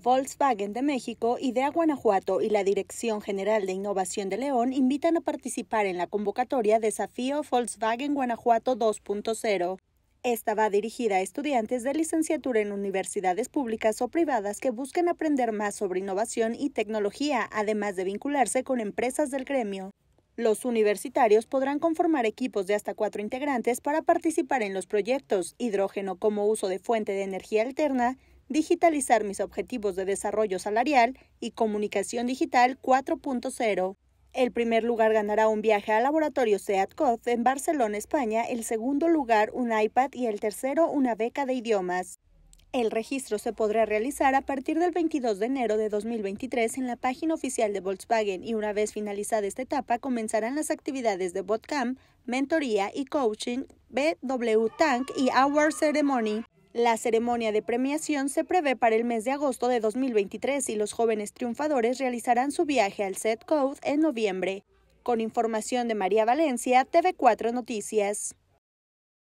Volkswagen de México, IDEA Guanajuato y la Dirección General de Innovación de León invitan a participar en la convocatoria Desafío Volkswagen Guanajuato 2.0. Esta va dirigida a estudiantes de licenciatura en universidades públicas o privadas que busquen aprender más sobre innovación y tecnología, además de vincularse con empresas del gremio. Los universitarios podrán conformar equipos de hasta cuatro integrantes para participar en los proyectos hidrógeno como uso de fuente de energía alterna, digitalizar mis objetivos de desarrollo salarial y comunicación digital 4.0. El primer lugar ganará un viaje al laboratorio SEATCOF en Barcelona, España, el segundo lugar un iPad y el tercero una beca de idiomas. El registro se podrá realizar a partir del 22 de enero de 2023 en la página oficial de Volkswagen y una vez finalizada esta etapa comenzarán las actividades de Botcamp, mentoría y coaching, BW Tank y Hour Ceremony. La ceremonia de premiación se prevé para el mes de agosto de 2023 y los jóvenes triunfadores realizarán su viaje al Set Code en noviembre. Con información de María Valencia, TV4 Noticias.